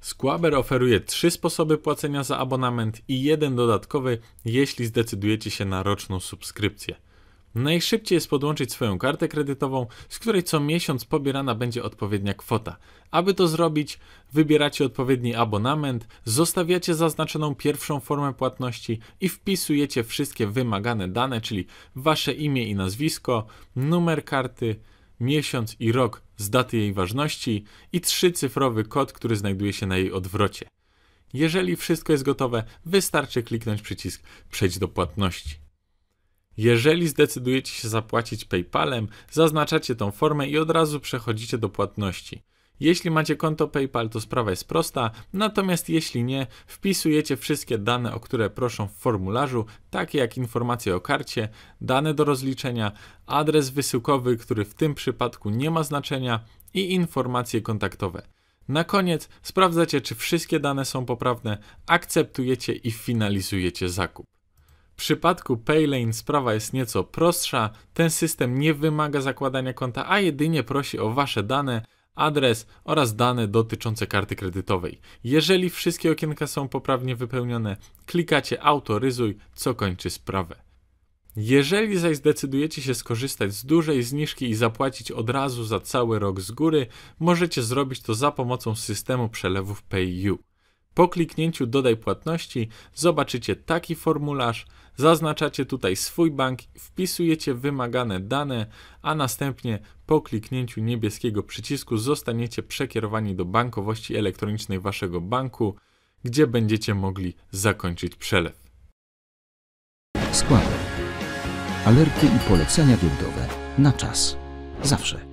Squaber oferuje trzy sposoby płacenia za abonament i jeden dodatkowy, jeśli zdecydujecie się na roczną subskrypcję. Najszybciej jest podłączyć swoją kartę kredytową, z której co miesiąc pobierana będzie odpowiednia kwota. Aby to zrobić, wybieracie odpowiedni abonament, zostawiacie zaznaczoną pierwszą formę płatności i wpisujecie wszystkie wymagane dane, czyli wasze imię i nazwisko, numer karty, miesiąc i rok z daty jej ważności i trzycyfrowy kod, który znajduje się na jej odwrocie. Jeżeli wszystko jest gotowe, wystarczy kliknąć przycisk Przejdź do płatności. Jeżeli zdecydujecie się zapłacić PayPalem, zaznaczacie tą formę i od razu przechodzicie do płatności. Jeśli macie konto PayPal, to sprawa jest prosta, natomiast jeśli nie, wpisujecie wszystkie dane, o które proszą w formularzu, takie jak informacje o karcie, dane do rozliczenia, adres wysyłkowy, który w tym przypadku nie ma znaczenia i informacje kontaktowe. Na koniec sprawdzacie, czy wszystkie dane są poprawne, akceptujecie i finalizujecie zakup. W przypadku Paylane sprawa jest nieco prostsza. Ten system nie wymaga zakładania konta, a jedynie prosi o Wasze dane, adres oraz dane dotyczące karty kredytowej. Jeżeli wszystkie okienka są poprawnie wypełnione, klikacie Autoryzuj, co kończy sprawę. Jeżeli zaś zdecydujecie się skorzystać z dużej zniżki i zapłacić od razu za cały rok z góry, możecie zrobić to za pomocą systemu przelewów PayU. Po kliknięciu dodaj płatności zobaczycie taki formularz, zaznaczacie tutaj swój bank, wpisujecie wymagane dane, a następnie po kliknięciu niebieskiego przycisku zostaniecie przekierowani do bankowości elektronicznej waszego banku, gdzie będziecie mogli zakończyć przelew. Skład. Alerty i polecenia giełdowe. Na czas. Zawsze.